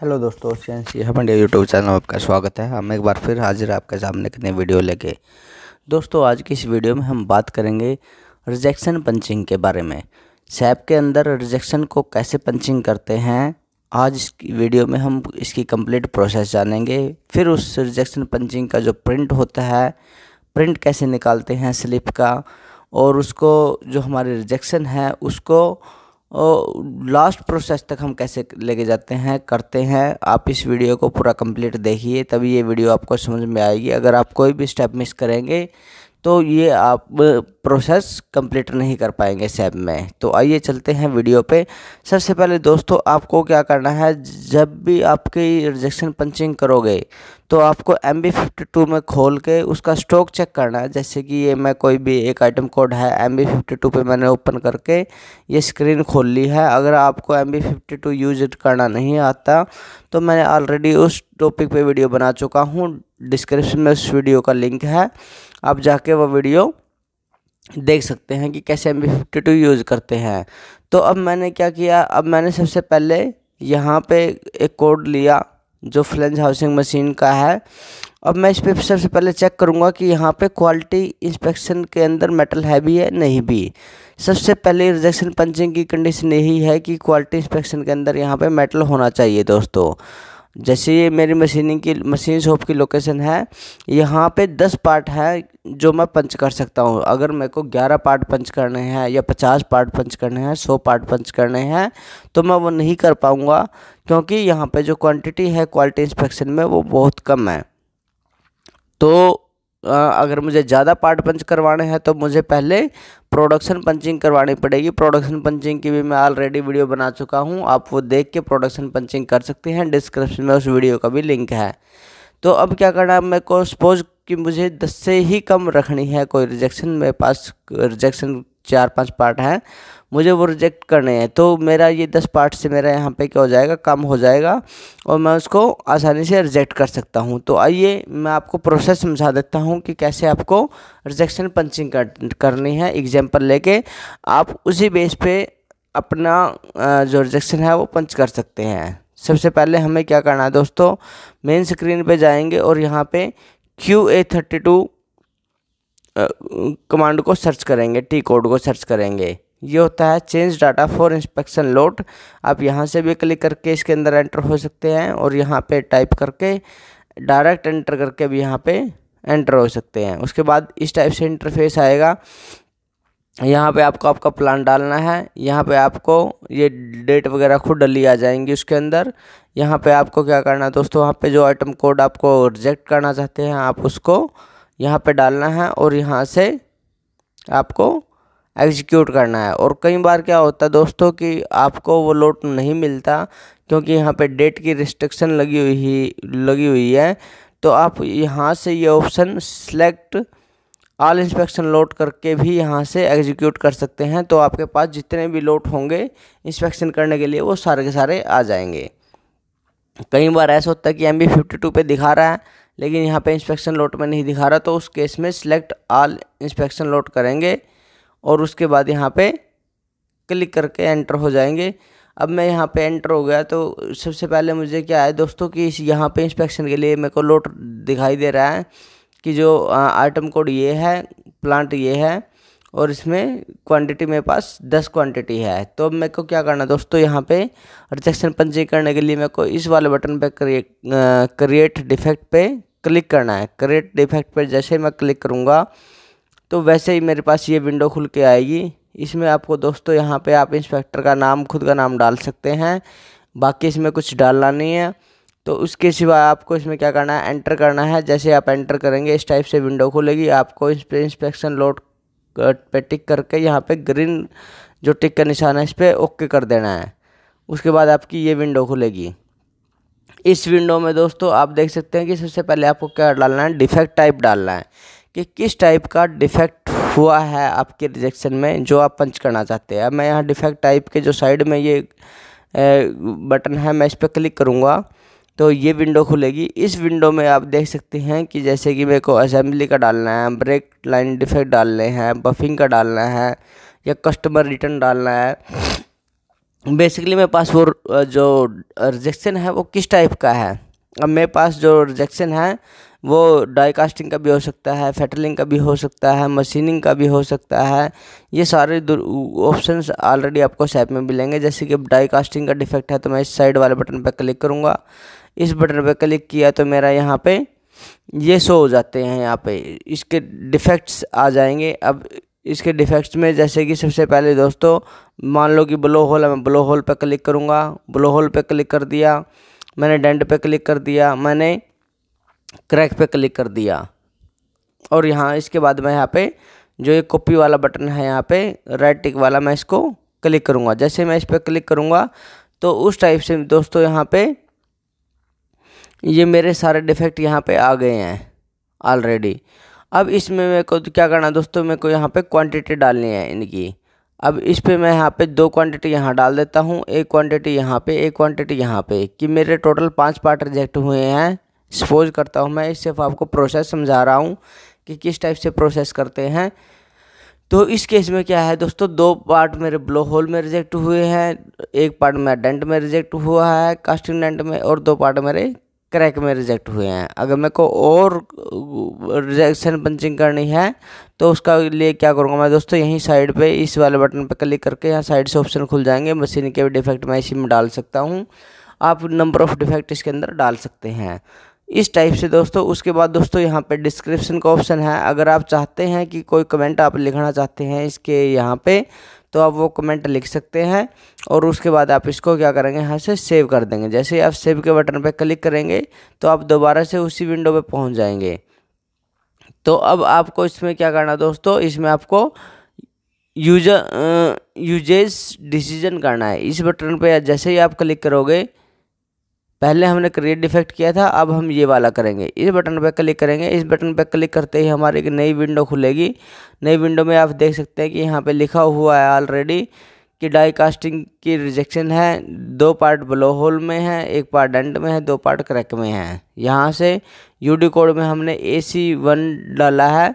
hello दोस्तों science यहाँ Pandya YouTube channel में आपका स्वागत है हम एक बार फिर हाजिर आपके सामने कितने वीडियो लेके दोस्तों आज की इस वीडियो में हम बात करेंगे रिजेक्शन पंचिंग के बारे में सैप के अंदर रिजेक्शन को कैसे पंचिंग करते हैं आज इस वीडियो में हम इसकी कंप्लीट प्रोसेस जानेंगे फिर उस रिजेक्शन पंचिंग का जो प्रिंट होता है प्रिंट कैसे निकालते हैं स्लिप का और उसको जो हमारे रिजेक्शन है उसको लास्ट प्रोसेस तक हम कैसे लेके जाते हैं करते हैं आप इस वीडियो को पूरा कंप्लीट देखिए तभी ये वीडियो आपको समझ में आएगी अगर आप कोई भी स्टेप मिस करेंगे तो ये आप प्रोसेस कंप्लीट नहीं कर पाएंगे सेब में तो आइए चलते हैं वीडियो पे सबसे पहले दोस्तों आपको क्या करना है जब भी आपकी रिजेक्शन पंचिंग करोगे तो आपको एम बी फिफ्टी टू में खोल के उसका स्टॉक चेक करना है जैसे कि ये मैं कोई भी एक आइटम कोड है एम बी फिफ्टी टू पर मैंने ओपन करके ये स्क्रीन खोल ली है अगर आपको M B fifty two use करना नहीं आता तो मैंने ऑलरेडी उस टॉपिक पे वीडियो बना चुका हूँ डिस्क्रिप्शन में उस वीडियो का लिंक है आप जाके वो वीडियो देख सकते हैं कि कैसे M B fifty two use करते हैं तो अब मैंने क्या किया अब मैंने सबसे पहले यहाँ पे एक कोड लिया जो फ्लेंज हाउसिंग मशीन का है अब मैं इस पर सबसे पहले चेक करूँगा कि यहाँ पे क्वालिटी इंस्पेक्शन के अंदर मेटल है भी है नहीं भी सबसे पहले रिजेक्शन पंचिंग की कंडीशन यही है कि क्वालिटी इंस्पेक्शन के अंदर यहाँ पे मेटल होना चाहिए दोस्तों जैसे ये मेरी मशीनिंग की मशीन शॉप की लोकेशन है यहाँ पे दस पार्ट है जो मैं पंच कर सकता हूँ अगर मेरे को ग्यारह पार्ट पंच करने हैं या पचास पार्ट पंच करने हैं सौ पार्ट पंच करने हैं तो मैं वो नहीं कर पाऊँगा क्योंकि यहाँ पे जो क्वांटिटी है क्वालिटी इंस्पेक्शन में वो बहुत कम है तो अगर मुझे ज़्यादा पार्ट पंच करवाने हैं तो मुझे पहले प्रोडक्शन पंचिंग करवानी पड़ेगी प्रोडक्शन पंचिंग की भी मैं ऑलरेडी वीडियो बना चुका हूँ आप वो देख के प्रोडक्शन पंचिंग कर सकते हैं डिस्क्रिप्शन में उस वीडियो का भी लिंक है तो अब क्या करना है मेरे को सपोज कि मुझे दस से ही कम रखनी है कोई रिजेक्शन मेरे पास रिजेक्शन चार पांच पार्ट हैं मुझे वो रिजेक्ट करने हैं तो मेरा ये दस पार्ट से मेरा यहाँ पे क्या हो जाएगा कम हो जाएगा और मैं उसको आसानी से रिजेक्ट कर सकता हूँ तो आइए मैं आपको प्रोसेस समझा देता हूँ कि कैसे आपको रिजेक्शन पंचिंग कर, करनी है एग्जाम्पल लेके आप उसी बेस पे अपना जो रिजेक्शन है वो पंच कर सकते हैं सबसे पहले हमें क्या करना है दोस्तों मेन स्क्रीन पे जाएंगे और यहाँ पे Q A thirty two command को सर्च करेंगे टी कोड को सर्च करेंगे ये होता है change data for inspection load आप यहाँ से भी क्लिक करके इसके अंदर एंटर हो सकते हैं और यहाँ पे टाइप करके डायरेक्ट एंटर करके भी यहाँ पे एंटर हो सकते हैं उसके बाद इस टाइप से इंटरफेस आएगा यहाँ पे आपको आपका प्लान डालना है यहाँ पे आपको ये डेट वगैरह खुद डली आ जाएंगी उसके अंदर यहाँ पे आपको क्या करना है दोस्तों वहाँ पे जो आइटम कोड आपको रिजेक्ट करना चाहते हैं आप उसको यहाँ पे डालना है और यहाँ से आपको एग्जीक्यूट करना है और कई बार क्या होता है दोस्तों कि आपको वो लोट नहीं मिलता क्योंकि यहाँ पे डेट की रिस्ट्रिक्शन लगी हुई ही लगी हुई है तो आप यहाँ से ये option select all inspection load करके भी यहाँ से एग्जीक्यूट कर सकते हैं तो आपके पास जितने भी लोट होंगे इंस्पेक्शन करने के लिए वो सारे के सारे आ जाएंगे कई बार ऐसा होता है कि एम बी फिफ्टी टू पर दिखा रहा है लेकिन यहाँ पे इंस्पेक्शन लोट में नहीं दिखा रहा तो उस केस में सिलेक्ट आल इंस्पेक्शन लोट करेंगे और उसके बाद यहाँ पे क्लिक करके एंटर हो जाएंगे अब मैं यहाँ पे एंटर हो गया तो सबसे पहले मुझे क्या है दोस्तों कि इस यहाँ पे इंस्पेक्शन के लिए मेरे को लोट दिखाई दे रहा है कि जो आइटम कोड ये है प्लांट ये है और इसमें क्वांटिटी मेरे पास दस क्वांटिटी है तो अब मेरे को क्या करना है दोस्तों यहाँ पे रिजेक्शन पंजीकरण के लिए मेरे को इस वाले बटन पे क्रिएट क्रिएट डिफेक्ट पे क्लिक करना है क्रिएट डिफेक्ट पर जैसे मैं क्लिक करूँगा तो वैसे ही मेरे पास ये विंडो खुल के आएगी इसमें आपको दोस्तों यहाँ पे आप इंस्पेक्टर का नाम खुद का नाम डाल सकते हैं बाकी इसमें कुछ डालना नहीं है तो उसके सिवा आपको इसमें क्या करना है एंटर करना है जैसे आप एंटर करेंगे इस टाइप से विंडो खुलेगी आपको इस पर इंस्पेक्शन लोड पे टिक करके यहाँ पे ग्रीन जो टिक का निशान है इस पर ओके कर देना है उसके बाद आपकी ये विंडो खुलेगी इस विंडो में दोस्तों आप देख सकते हैं कि सबसे पहले आपको क्या डालना है डिफेक्ट टाइप डालना है कि किस टाइप का डिफेक्ट हुआ है आपके रिजेक्शन में जो आप पंच करना चाहते हैं अब मैं यहाँ डिफेक्ट टाइप के जो साइड में ये बटन है मैं इस पर क्लिक करूँगा तो ये विंडो खुलेगी इस विंडो में आप देख सकते हैं कि जैसे कि मेरे को असेंबली का डालना है ब्रेक लाइन डिफेक्ट डालने हैं बफिंग का डालना है या कस्टमर रिटर्न डालना है बेसिकली मेरे पास वो जो रिजेक्शन है वो किस टाइप का है अब मेरे पास जो रिजेक्शन है वो डाई कास्टिंग का भी हो सकता है फेटलिंग का भी हो सकता है मशीनिंग का भी हो सकता है ये सारे ऑप्शन ऑलरेडी आपको सेप में मिलेंगे जैसे कि अब डाई कास्टिंग का डिफेक्ट है तो मैं इस साइड वाले बटन पर क्लिक करूँगा इस बटन पर क्लिक किया तो मेरा यहाँ पर ये शो हो जाते हैं यहाँ पे इसके डिफेक्ट्स आ जाएंगे अब इसके डिफेक्ट्स में जैसे कि सबसे पहले दोस्तों मान लो कि ब्लो होल है मैं ब्लो होल पर क्लिक करूँगा ब्लो होल पर क्लिक कर दिया मैंने डेंट पे क्लिक कर दिया मैंने क्रैक पे क्लिक कर दिया और यहाँ इसके बाद मैं यहाँ पे जो ये कॉपी वाला बटन है यहाँ पे रेड टिक वाला मैं इसको क्लिक करूँगा जैसे मैं इस पर क्लिक करूँगा तो उस टाइप से दोस्तों यहाँ पे ये मेरे सारे डिफेक्ट यहाँ पे आ गए हैं ऑलरेडी अब इसमें मेरे को तो क्या करना है दोस्तों मेरे को यहाँ पे क्वांटिटी डालनी है इनकी अब इस पे मैं यहाँ पे दो क्वांटिटी यहाँ डाल देता हूँ एक क्वांटिटी यहाँ पे एक क्वांटिटी यहाँ पे कि मेरे टोटल पांच पार्ट रिजेक्ट हुए हैं सपोज करता हूँ मैं सिर्फ आपको प्रोसेस समझा रहा हूँ कि किस टाइप से प्रोसेस करते हैं तो इस केस में क्या है दोस्तों दो पार्ट मेरे ब्लो होल में रिजेक्ट हुए हैं एक पार्ट मेरा डेंट में रिजेक्ट हुआ है कास्टिंग डेंट में और दो पार्ट मेरे क्रैक में रिजेक्ट हुए हैं अगर मेरे को और रिजेक्शन पंचिंग करनी है तो उसका लिए क्या करूँगा मैं दोस्तों यहीं साइड पे इस वाले बटन पे क्लिक करके यहाँ साइड से ऑप्शन खुल जाएंगे मशीन के डिफेक्ट मैं इसी में डाल सकता हूँ आप नंबर ऑफ़ डिफेक्ट इसके अंदर डाल सकते हैं इस टाइप से दोस्तों उसके बाद दोस्तों यहाँ पे डिस्क्रिप्शन का ऑप्शन है अगर आप चाहते हैं कि कोई कमेंट आप लिखना चाहते हैं इसके यहाँ पे तो आप वो कमेंट लिख सकते हैं और उसके बाद आप इसको क्या करेंगे यहाँ से सेव कर देंगे जैसे आप सेव के बटन पर क्लिक करेंगे तो आप दोबारा से उसी विंडो पर पहुँच जाएंगे तो अब आपको इसमें क्या करना दोस्तों इसमें आपको यूजर यूजेस डिसीजन करना है इस बटन पे जैसे ही आप क्लिक करोगे पहले हमने क्रिएट डिफेक्ट किया था अब हम ये वाला करेंगे इस बटन पर क्लिक करेंगे इस बटन पर क्लिक करते ही हमारी एक नई विंडो खुलेगी नई विंडो में आप देख सकते हैं कि यहाँ पे लिखा हुआ है ऑलरेडी कि डाई कास्टिंग की रिजेक्शन है दो पार्ट ब्लो होल में है एक पार्ट डंड में है दो पार्ट क्रैक में है यहाँ से यू कोड में हमने ए सी वन डाला है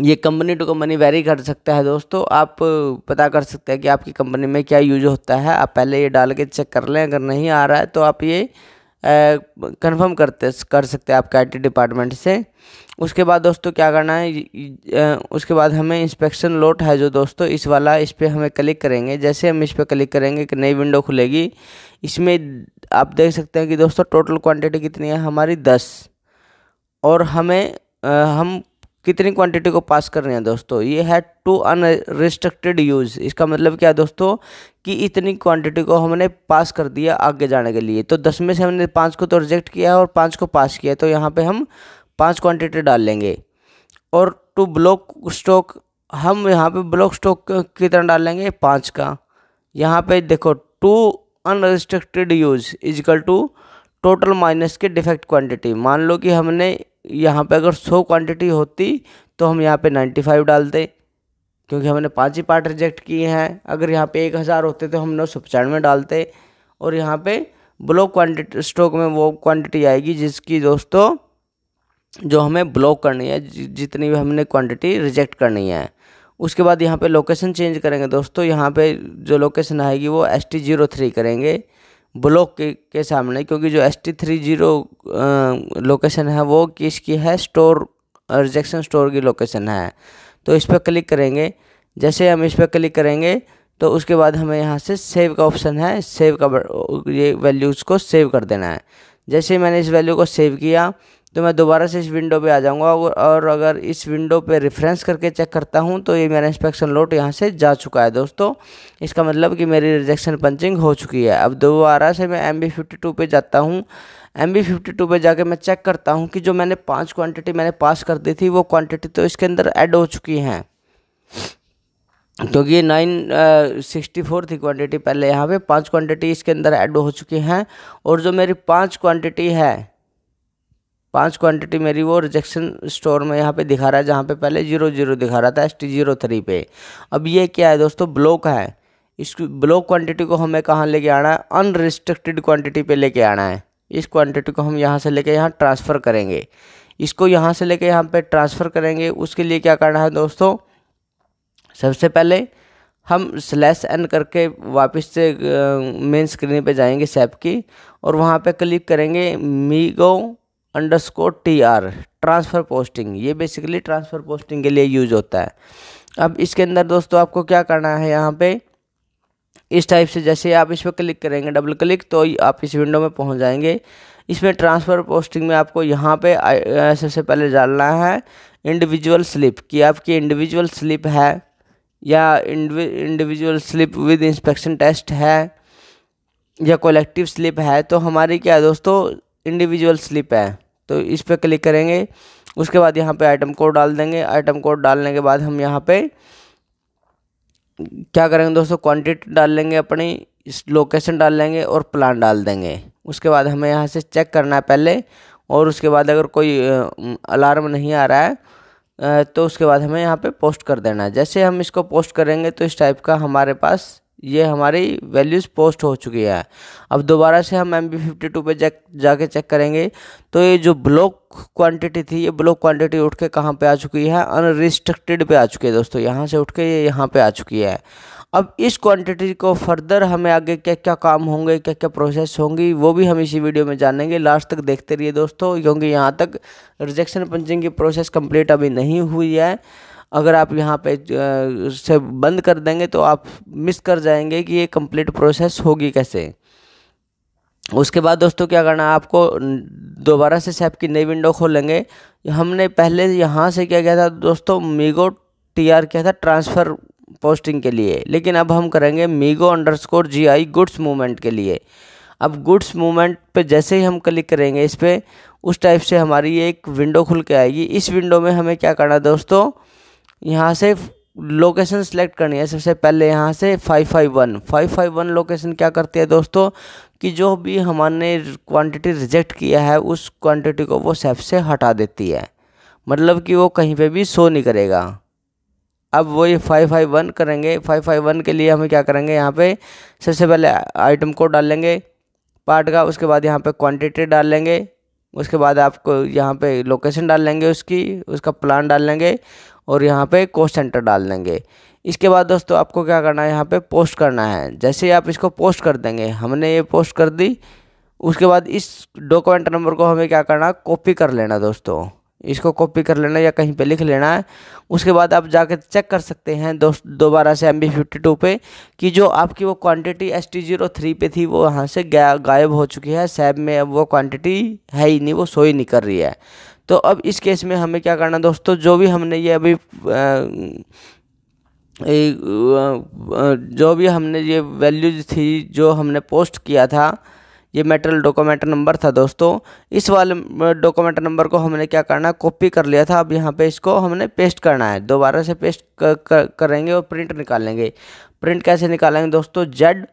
ये कंपनी टू कंपनी वेरी कर सकता है दोस्तों आप पता कर सकते हैं कि आपकी कंपनी में क्या यूज होता है आप पहले ये डाल के चेक कर लें अगर नहीं आ रहा है तो आप ये कंफर्म करते कर सकते हैं आपके आईटी डिपार्टमेंट से उसके बाद दोस्तों क्या करना है उसके बाद हमें इंस्पेक्शन लोट है जो दोस्तों इस वाला इस पर हमें क्लिक करेंगे जैसे हम इस पर क्लिक करेंगे कि नई विंडो खुलेगी इसमें आप देख सकते हैं कि दोस्तों टोटल क्वान्टिटी कितनी है हमारी दस और हमें आ, हम कितनी क्वांटिटी को पास कर रहे हैं दोस्तों ये है टू अनरिस्ट्रिक्टेड यूज़ इसका मतलब क्या है दोस्तों कि इतनी क्वांटिटी को हमने पास कर दिया आगे जाने के लिए तो दस में से हमने पाँच को तो रिजेक्ट किया है और पाँच को पास किया है तो यहाँ पर हम पाँच क्वान्टिटी डाल लेंगे और टू ब्लॉक स्टॉक हम यहाँ पे ब्लॉक स्टॉक कितना डाल लेंगे पाँच का यहाँ पे देखो to unrestricted use is equal to total minus के डिफेक्ट क्वांटिटी मान लो कि हमने यहाँ पे अगर सौ क्वांटिटी होती तो हम यहाँ पे फाइव डालते क्योंकि हमने पाँच ही पार्ट रिजेक्ट किए हैं अगर यहाँ पे एक हज़ार होते तो हम नौ सौ पचानवे डालते और यहाँ पे ब्लॉक क्वांटिटी स्टॉक में वो क्वांटिटी आएगी जिसकी दोस्तों जो हमें ब्लॉक करनी है जितनी भी हमने क्वान्टिटी रिजेक्ट करनी है उसके बाद यहाँ पर लोकेशन चेंज करेंगे दोस्तों यहाँ पर जो लोकेशन आएगी वो एस टी जीरो थ्री करेंगे ब्लॉक के, के सामने क्योंकि जो S T three zero location है वो किसकी है स्टोर रिजेक्शन स्टोर की लोकेशन है तो इस पर क्लिक करेंगे जैसे हम इस पर क्लिक करेंगे तो उसके बाद हमें यहाँ से सेव का ऑप्शन है सेव का ये वैल्यूज़ को सेव कर देना है जैसे मैंने इस वैल्यू को सेव किया तो मैं दोबारा से इस विंडो पे आ जाऊंगा और अगर इस विंडो पे रेफरेंस करके चेक करता हूं तो ये मेरा इंस्पेक्शन लोट यहां से जा चुका है दोस्तों इसका मतलब कि मेरी रिजेक्शन पंचिंग हो चुकी है अब दोबारा से मैं एम बी फिफ्टी टू पर जाता हूँ एम बी फिफ्टी टू पर जाके मैं चेक करता हूँ कि जो मैंने पाँच क्वान्टिटी मैंने पास कर दी थी वो क्वान्टिटी तो इसके अंदर एड हो चुकी हैं क्योंकि ये नाइन सिक्सटी फोर थी क्वान्टिटी पहले यहाँ पे पांच क्वान्टिटी इसके अंदर एड हो चुकी हैं और जो मेरी पांच क्वान्टिटी है पांच क्वांटिटी मेरी वो रिजेक्शन स्टोर में यहाँ पे दिखा रहा है जहाँ पे पहले जीरो जीरो दिखा रहा था एस टी जीरो थ्री पे अब ये क्या है दोस्तों ब्लॉक है इस ब्लॉक क्वांटिटी को हमें कहाँ लेके आना है अनरिस्ट्रिक्टेड क्वांटिटी पे लेके आना है इस क्वांटिटी को हम यहाँ से लेके यहाँ ट्रांसफ़र करेंगे इसको यहाँ से लेके यहाँ पर ट्रांसफ़र करेंगे उसके लिए क्या करना है दोस्तों सबसे पहले हम स्लैश एन करके वापस से मेन स्क्रीन पे जाएंगे सेप की और वहाँ पे क्लिक करेंगे MIGO underscore T R transfer posting ये बेसिकली ट्रांसफ़र पोस्टिंग के लिए यूज होता है अब इसके अंदर दोस्तों आपको क्या करना है यहाँ पे इस टाइप से जैसे आप इस पर क्लिक करेंगे डबल क्लिक तो आप इस विंडो में पहुँच जाएंगे इसमें ट्रांसफ़र पोस्टिंग में आपको यहाँ पे सबसे पहले डालना है इंडिविजुअल स्लिप कि आपकी इंडिविजुअल स्लिप है या individual slip with inspection test है या कोलेक्टिव स्लिप है तो हमारी क्या दोस्तों इंडिविजुअल स्लिप है तो इस पर क्लिक करेंगे उसके बाद यहाँ पे आइटम कोड डाल देंगे आइटम कोड डालने के बाद हम यहाँ पे क्या करेंगे दोस्तों क्वांटिटी डाल लेंगे अपनी लोकेशन डाल लेंगे और प्लान डाल देंगे उसके बाद हमें यहाँ से चेक करना है पहले और उसके बाद अगर कोई अलार्म नहीं आ रहा है तो उसके बाद हमें यहाँ पे पोस्ट कर देना है जैसे हम इसको पोस्ट करेंगे तो इस टाइप का हमारे पास ये हमारी वैल्यूज़ पोस्ट हो चुकी है अब दोबारा से हम एम बी फिफ्टी टू पर चेक जाके चेक करेंगे तो ये जो ब्लॉक क्वांटिटी थी ये ब्लॉक क्वांटिटी उठ के कहाँ पर आ चुकी है अनरिस्ट्रिक्टेड पे आ चुकी है दोस्तों यहाँ से उठ के ये यहाँ पे आ चुकी है अब इस क्वांटिटी को फर्दर हमें आगे क्या क्या काम होंगे क्या क्या प्रोसेस होंगी वो भी हम इसी वीडियो में जानेंगे लास्ट तक देखते रहिए दोस्तों क्योंकि यहाँ तक रिजेक्शन पंचिंग की प्रोसेस कंप्लीट अभी नहीं हुई है अगर आप यहाँ पे से बंद कर देंगे तो आप मिस कर जाएंगे कि ये कंप्लीट प्रोसेस होगी कैसे उसके बाद दोस्तों क्या करना है आपको दोबारा से सेप की नई विंडो खोलेंगे हमने पहले यहाँ से क्या किया था दोस्तों मीगो टीआर किया था ट्रांसफ़र पोस्टिंग के लिए लेकिन अब हम करेंगे MIGO under score G I goods movement के लिए अब गुड्स मूवमेंट पे जैसे ही हम क्लिक करेंगे इस पर उस टाइप से हमारी एक विंडो खुल के आएगी इस विंडो में हमें क्या करना है दोस्तों यहाँ से लोकेशन सेलेक्ट करनी है सबसे पहले यहाँ से five five one five five one location क्या करती है दोस्तों कि जो भी हमने क्वांटिटी रिजेक्ट किया है उस क्वांटिटी को वो सेफ से हटा देती है मतलब कि वो कहीं पे भी शो नहीं करेगा अब वो ये फाइव फाइव वन करेंगे फाइव फाइव वन के लिए हमें क्या करेंगे यहाँ पे सबसे पहले आइटम कोड डालेंगे पार्ट का उसके बाद यहाँ पे क्वांटिटी डाल लेंगे उसके बाद आपको यहाँ पे लोकेशन डाल लेंगे उसकी उसका प्लान डाल लेंगे और यहाँ पे कोस्ट सेंटर डाल देंगे इसके बाद दोस्तों आपको क्या करना है यहाँ पे पोस्ट करना है जैसे आप इसको पोस्ट कर देंगे हमने ये पोस्ट कर दी उसके बाद इस डॉक्यूमेंट नंबर को हमें क्या करना कॉपी कर लेना दोस्तों इसको कॉपी कर लेना या कहीं पे लिख लेना है उसके बाद आप जाके चेक कर सकते हैं दोस्त दोबारा से एम बी फिफ्टी टू पर कि जो आपकी वो quantity S T zero three पे थी वो यहाँ से गायब हो चुकी है सैब में अब वो क्वांटिटी है ही नहीं वो सो ही नहीं कर रही है तो अब इस केस में हमें क्या करना दोस्तों जो भी हमने ये अभी जो भी हमने ये वैल्यूज थी जो हमने पोस्ट किया था ये मेटरल डॉक्यूमेंट नंबर था दोस्तों इस वाले डॉक्यूमेंट नंबर को हमने क्या करना है कॉपी कर लिया था अब यहाँ पे इसको हमने पेस्ट करना है दोबारा से पेस्ट कर, कर, करेंगे और प्रिंट निकालेंगे प्रिंट कैसे निकालेंगे दोस्तों Z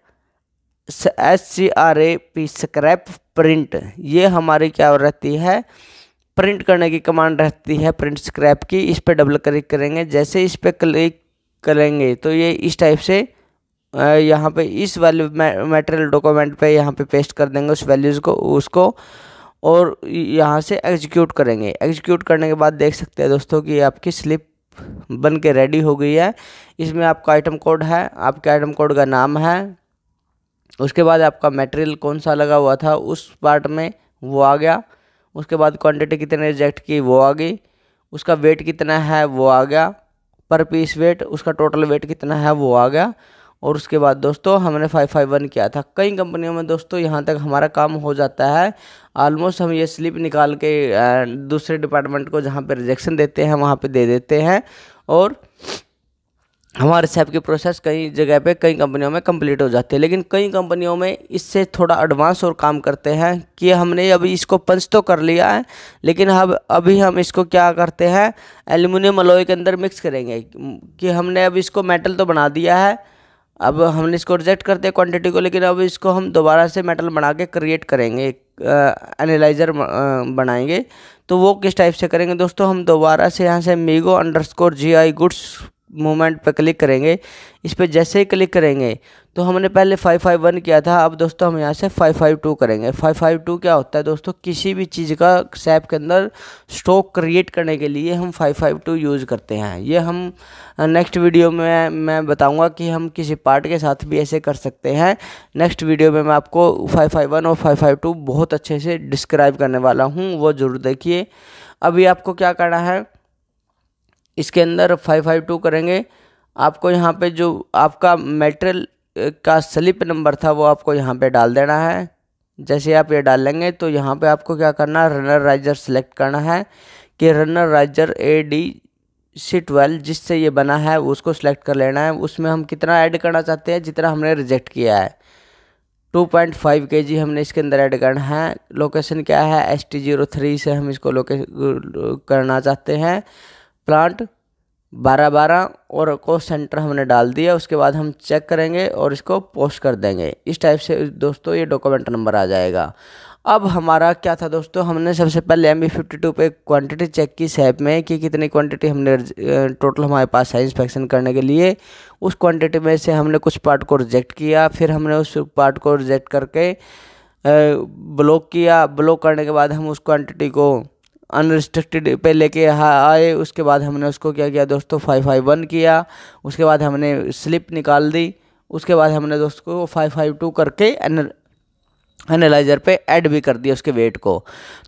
S C R A P scrap print ये हमारी क्या रहती है प्रिंट करने की कमांड रहती है प्रिंट स्क्रैप की इस पर डबल क्लिक करेंगे जैसे इस पर क्लिक करेंगे तो ये इस टाइप से यहाँ पे इस वाले मेटेरियल डॉक्यूमेंट पे यहाँ पे पेस्ट कर देंगे उस वैल्यूज़ को उसको और यहाँ से एग्जीक्यूट करेंगे एग्जीक्यूट करने के बाद देख सकते हैं दोस्तों कि आपकी स्लिप बन के रेडी हो गई है इसमें आपका आइटम कोड है आपके आइटम कोड का नाम है उसके बाद आपका मेटेरियल कौन सा लगा हुआ था उस पार्ट में वो आ गया उसके बाद क्वांटिटी कितने रिजेक्ट की वो आ गई उसका वेट कितना है वो आ गया पर पीस वेट उसका टोटल वेट कितना है वो आ गया और उसके बाद दोस्तों हमने फाइव फाइव वन किया था कई कंपनियों में दोस्तों यहाँ तक हमारा काम हो जाता है आलमोस्ट हम ये स्लिप निकाल के दूसरे डिपार्टमेंट को जहाँ पर रिजेक्शन देते हैं वहाँ पर दे देते हैं और हमारे सैप की प्रोसेस कई जगह पे कई कंपनियों में कंप्लीट हो जाती है लेकिन कई कंपनियों में इससे थोड़ा एडवांस और काम करते हैं कि हमने अभी इसको पंच तो कर लिया है लेकिन अब अभी हम इसको क्या करते हैं एल्यूमिनियम अलोई के अंदर मिक्स करेंगे कि हमने अब इसको मेटल तो बना दिया है अब हमने इसको रिजेक्ट करते हैं क्वान्टिटी को लेकिन अब इसको हम दोबारा से मेटल बना के क्रिएट करेंगे एनालाइज़र बनाएंगे तो वो किस टाइप से करेंगे दोस्तों हम दोबारा से यहाँ से MIGO under score G I goods movement पर क्लिक करेंगे इस पर जैसे ही क्लिक करेंगे तो हमने पहले फाइव फाइव वन किया था अब दोस्तों हम यहाँ से फाइव फाइव टू करेंगे फाइव फाइव टू क्या होता है दोस्तों किसी भी चीज़ का सैप के अंदर स्टॉक क्रिएट करने के लिए हम फाइव फाइव टू यूज़ करते हैं ये हम नेक्स्ट वीडियो में मैं बताऊँगा कि हम किसी पार्ट के साथ भी ऐसे कर सकते हैं नेक्स्ट वीडियो में मैं आपको फाइव फाइव वन और फाइव फाइव टू बहुत अच्छे से डिस्क्राइब करने वाला हूँ वो ज़रूर देखिए अभी आपको क्या करना है इसके अंदर फाइव फाइव टू करेंगे आपको यहाँ पे जो आपका मेटेरियल का स्लिप नंबर था वो आपको यहाँ पे डाल देना है जैसे आप ये डाल लेंगे तो यहाँ पे आपको क्या करना है रनर राइजर सेलेक्ट करना है कि runner riser A D C twelve जिससे ये बना है उसको सेलेक्ट कर लेना है उसमें हम कितना ऐड करना चाहते हैं जितना हमने रिजेक्ट किया है 2.5 के जी हमने इसके अंदर ऐड करना है लोकेशन क्या है एस टी जीरो थ्री से हम इसको लोके करना चाहते हैं प्लांट बारह बारह और को सेंटर हमने डाल दिया उसके बाद हम चेक करेंगे और इसको पोस्ट कर देंगे इस टाइप से दोस्तों ये डॉक्यूमेंट नंबर आ जाएगा अब हमारा क्या था दोस्तों हमने सबसे पहले एम बी फिफ्टी टू पर क्वान्टिटी चेक की सैप में कि कितनी क्वांटिटी हमने टोटल हमारे पास है इंस्पेक्शन करने के लिए उस क्वांटिटी में से हमने कुछ पार्ट को रिजेक्ट किया फिर हमने उस पार्ट को रिजेक्ट करके ब्लॉक किया ब्लॉक करने के बाद हम उस क्वांटिटी को अनरिस्ट्रिक्टेड पे लेके आए उसके बाद हमने उसको क्या किया दोस्तों फाइव फाइव वन किया उसके बाद हमने स्लिप निकाल दी उसके बाद हमने दोस्तों को फाइव फाइव टू करके एनालाइज़र पे ऐड भी कर दिया उसके वेट को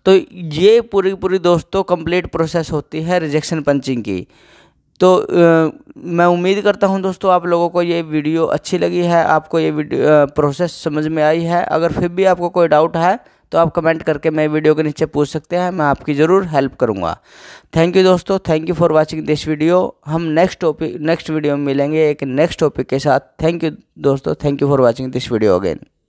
तो ये पूरी पूरी दोस्तों कंप्लीट प्रोसेस होती है रिजेक्शन पंचिंग की तो आ, मैं उम्मीद करता हूं दोस्तों आप लोगों को ये वीडियो अच्छी लगी है आपको ये प्रोसेस समझ में आई है अगर फिर भी आपको कोई डाउट है तो आप कमेंट करके मेरे वीडियो के नीचे पूछ सकते हैं मैं आपकी ज़रूर हेल्प करूँगा थैंक यू दोस्तों thank you for watching this video हम नेक्स्ट टॉपिक नेक्स्ट वीडियो में मिलेंगे एक नेक्स्ट टॉपिक के साथ थैंक यू दोस्तों thank you for watching this video again